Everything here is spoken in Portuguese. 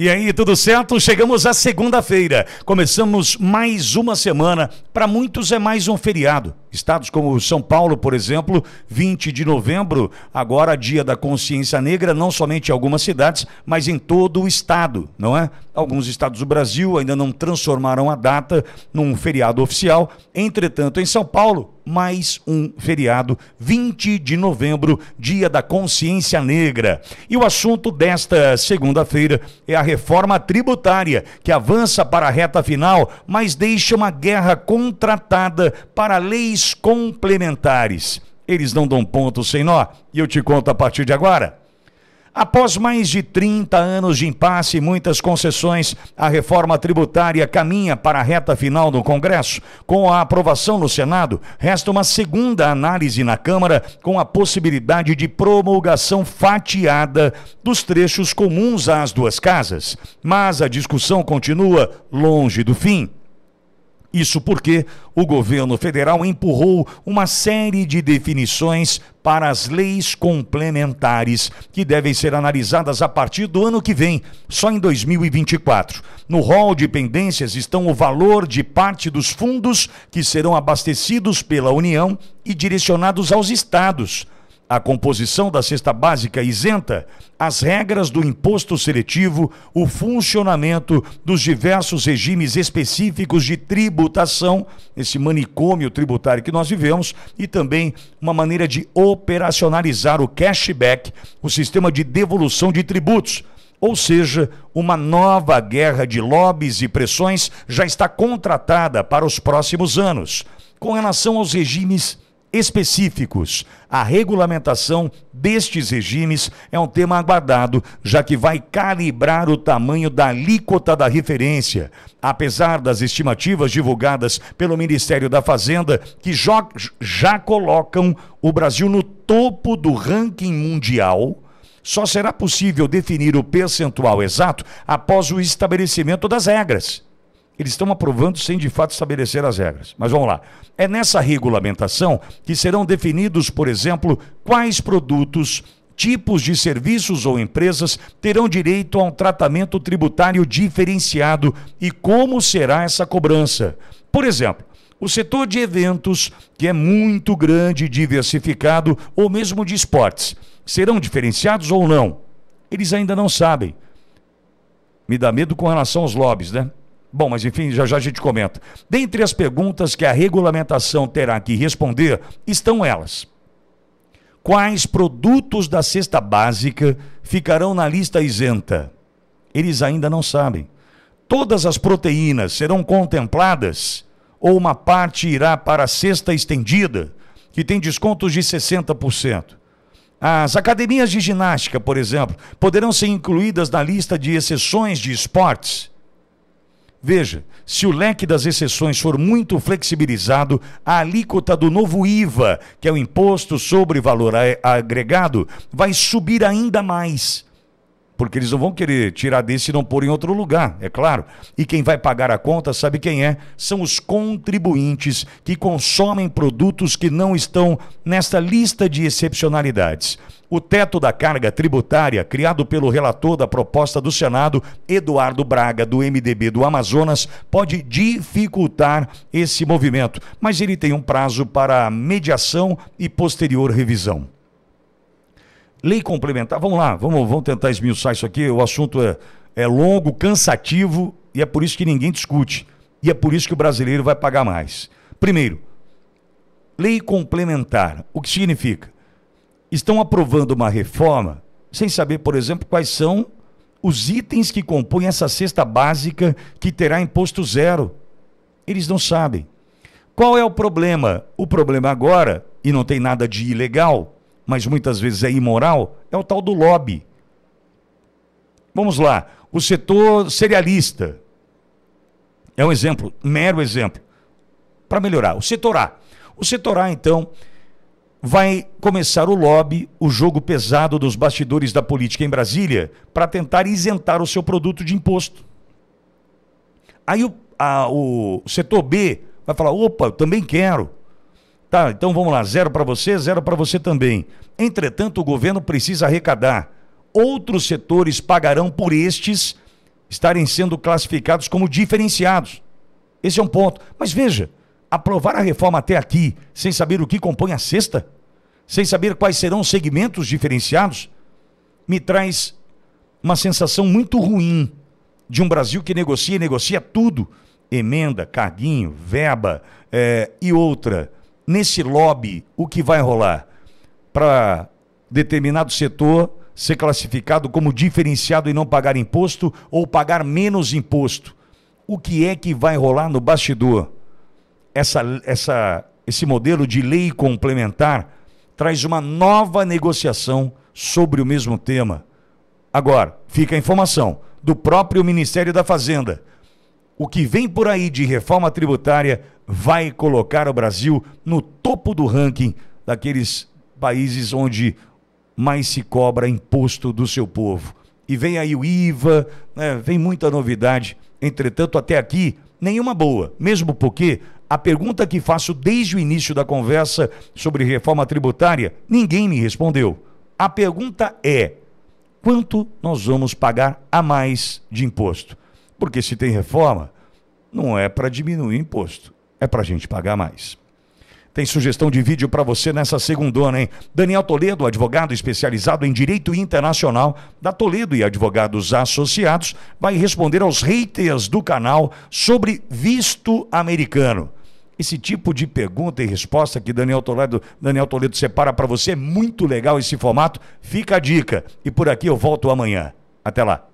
E aí, tudo certo? Chegamos à segunda-feira. Começamos mais uma semana. Para muitos é mais um feriado. Estados como São Paulo, por exemplo, 20 de novembro, agora dia da consciência negra, não somente em algumas cidades, mas em todo o estado, não é? Alguns estados do Brasil ainda não transformaram a data num feriado oficial. Entretanto, em São Paulo, mais um feriado, 20 de novembro, Dia da Consciência Negra. E o assunto desta segunda-feira é a reforma tributária, que avança para a reta final, mas deixa uma guerra contratada para leis complementares. Eles não dão ponto sem nó, e eu te conto a partir de agora. Após mais de 30 anos de impasse e muitas concessões, a reforma tributária caminha para a reta final do Congresso. Com a aprovação no Senado, resta uma segunda análise na Câmara, com a possibilidade de promulgação fatiada dos trechos comuns às duas casas. Mas a discussão continua longe do fim. Isso porque o governo federal empurrou uma série de definições para as leis complementares, que devem ser analisadas a partir do ano que vem, só em 2024. No rol de pendências estão o valor de parte dos fundos que serão abastecidos pela União e direcionados aos estados a composição da cesta básica isenta, as regras do imposto seletivo, o funcionamento dos diversos regimes específicos de tributação, esse manicômio tributário que nós vivemos, e também uma maneira de operacionalizar o cashback, o sistema de devolução de tributos. Ou seja, uma nova guerra de lobbies e pressões já está contratada para os próximos anos. Com relação aos regimes específicos. A regulamentação destes regimes é um tema aguardado, já que vai calibrar o tamanho da alíquota da referência. Apesar das estimativas divulgadas pelo Ministério da Fazenda, que já colocam o Brasil no topo do ranking mundial. Só será possível definir o percentual exato após o estabelecimento das regras. Eles estão aprovando sem de fato estabelecer as regras. Mas vamos lá. É nessa regulamentação que serão definidos, por exemplo, quais produtos tipos de serviços ou empresas terão direito a um tratamento tributário diferenciado e como será essa cobrança. Por exemplo, o setor de eventos, que é muito grande e diversificado, ou mesmo de esportes, serão diferenciados ou não? Eles ainda não sabem. Me dá medo com relação aos lobbies, né? Bom, mas enfim, já já a gente comenta. Dentre as perguntas que a regulamentação terá que responder estão elas: Quais produtos da cesta básica ficarão na lista isenta? Eles ainda não sabem. Todas as proteínas serão contempladas ou uma parte irá para a cesta estendida, que tem descontos de 60%? As academias de ginástica, por exemplo, poderão ser incluídas na lista de exceções de esportes? Veja, se o leque das exceções for muito flexibilizado, a alíquota do novo IVA, que é o Imposto sobre Valor Agregado, vai subir ainda mais porque eles não vão querer tirar desse e não pôr em outro lugar, é claro. E quem vai pagar a conta sabe quem é? São os contribuintes que consomem produtos que não estão nesta lista de excepcionalidades. O teto da carga tributária, criado pelo relator da proposta do Senado, Eduardo Braga, do MDB do Amazonas, pode dificultar esse movimento, mas ele tem um prazo para mediação e posterior revisão. Lei complementar, vamos lá, vamos, vamos tentar esmiuçar isso aqui. O assunto é, é longo, cansativo e é por isso que ninguém discute. E é por isso que o brasileiro vai pagar mais. Primeiro, lei complementar. O que significa? Estão aprovando uma reforma sem saber, por exemplo, quais são os itens que compõem essa cesta básica que terá imposto zero. Eles não sabem. Qual é o problema? O problema agora, e não tem nada de ilegal, mas muitas vezes é imoral, é o tal do lobby. Vamos lá, o setor cerealista é um exemplo, mero exemplo, para melhorar. O setor A. O setor A, então, vai começar o lobby, o jogo pesado dos bastidores da política em Brasília, para tentar isentar o seu produto de imposto. Aí o, a, o setor B vai falar: opa, eu também quero. Tá, então vamos lá, zero para você, zero para você também. Entretanto, o governo precisa arrecadar. Outros setores pagarão por estes estarem sendo classificados como diferenciados. Esse é um ponto. Mas veja, aprovar a reforma até aqui, sem saber o que compõe a cesta, sem saber quais serão os segmentos diferenciados, me traz uma sensação muito ruim de um Brasil que negocia e negocia tudo: emenda, carguinho, verba é, e outra Nesse lobby, o que vai rolar? Para determinado setor ser classificado como diferenciado e não pagar imposto ou pagar menos imposto. O que é que vai rolar no bastidor? Essa, essa, esse modelo de lei complementar traz uma nova negociação sobre o mesmo tema. Agora, fica a informação do próprio Ministério da Fazenda. O que vem por aí de reforma tributária vai colocar o Brasil no topo do ranking daqueles países onde mais se cobra imposto do seu povo. E vem aí o IVA, né? vem muita novidade. Entretanto, até aqui, nenhuma boa. Mesmo porque a pergunta que faço desde o início da conversa sobre reforma tributária, ninguém me respondeu. A pergunta é: quanto nós vamos pagar a mais de imposto? Porque se tem reforma, não é para diminuir imposto, é para a gente pagar mais. Tem sugestão de vídeo para você nessa segundona, hein? Daniel Toledo, advogado especializado em direito internacional da Toledo e Advogados Associados, vai responder aos haters do canal sobre visto americano. Esse tipo de pergunta e resposta que Daniel Toledo, Daniel Toledo separa para você é muito legal esse formato. Fica a dica. E por aqui eu volto amanhã. Até lá.